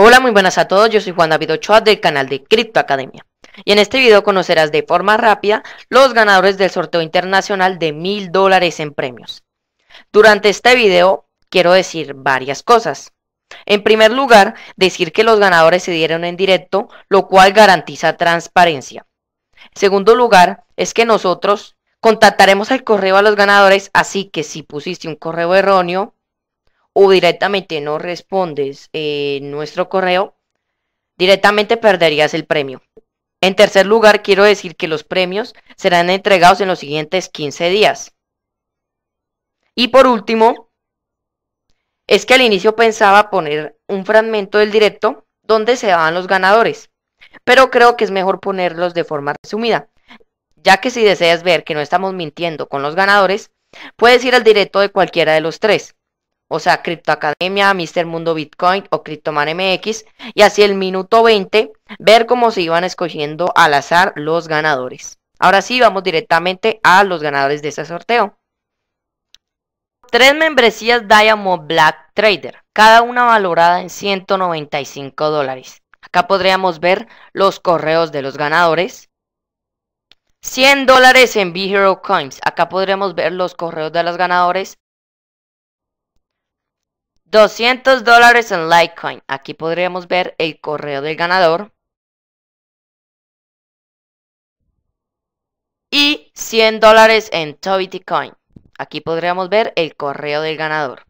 Hola, muy buenas a todos, yo soy Juan David Ochoa del canal de Crypto Academia y en este video conocerás de forma rápida los ganadores del sorteo internacional de mil dólares en premios. Durante este video quiero decir varias cosas. En primer lugar, decir que los ganadores se dieron en directo, lo cual garantiza transparencia. En segundo lugar, es que nosotros contactaremos al correo a los ganadores, así que si pusiste un correo erróneo, o directamente no respondes nuestro correo, directamente perderías el premio. En tercer lugar, quiero decir que los premios serán entregados en los siguientes 15 días. Y por último, es que al inicio pensaba poner un fragmento del directo donde se van los ganadores, pero creo que es mejor ponerlos de forma resumida, ya que si deseas ver que no estamos mintiendo con los ganadores, puedes ir al directo de cualquiera de los tres o sea, Crypto Academia, Mr. Mundo Bitcoin o Cryptoman MX, y así el minuto 20 ver cómo se iban escogiendo al azar los ganadores. Ahora sí, vamos directamente a los ganadores de ese sorteo. Tres membresías Diamond Black Trader, cada una valorada en 195 dólares. Acá podríamos ver los correos de los ganadores. 100 dólares en B Hero Coins. Acá podríamos ver los correos de los ganadores. 200 dólares en Litecoin. Aquí podríamos ver el correo del ganador. Y 100 dólares en Tobitcoin, Aquí podríamos ver el correo del ganador.